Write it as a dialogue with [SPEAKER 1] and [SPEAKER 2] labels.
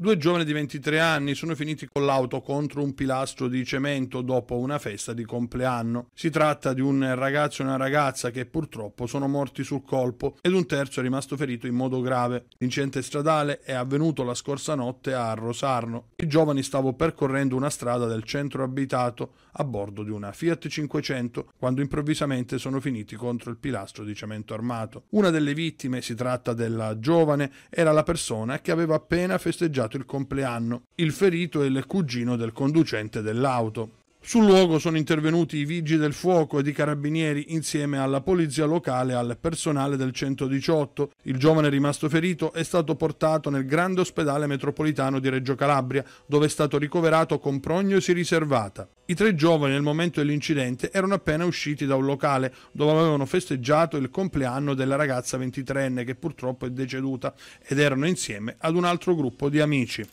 [SPEAKER 1] Due giovani di 23 anni sono finiti con l'auto contro un pilastro di cemento dopo una festa di compleanno. Si tratta di un ragazzo e una ragazza che purtroppo sono morti sul colpo ed un terzo è rimasto ferito in modo grave. L'incidente stradale è avvenuto la scorsa notte a Rosarno. I giovani stavano percorrendo una strada del centro abitato a bordo di una Fiat 500 quando improvvisamente sono finiti contro il pilastro di cemento armato. Una delle vittime, si tratta della giovane, era la persona che aveva appena festeggiato celebrato il compleanno. Il ferito è il cugino del conducente dell'auto. Sul luogo sono intervenuti i vigili del fuoco ed i carabinieri insieme alla polizia locale e al personale del 118. Il giovane rimasto ferito è stato portato nel grande ospedale metropolitano di Reggio Calabria, dove è stato ricoverato con prognosi riservata. I tre giovani nel momento dell'incidente erano appena usciti da un locale dove avevano festeggiato il compleanno della ragazza 23enne che purtroppo è deceduta ed erano insieme ad un altro gruppo di amici.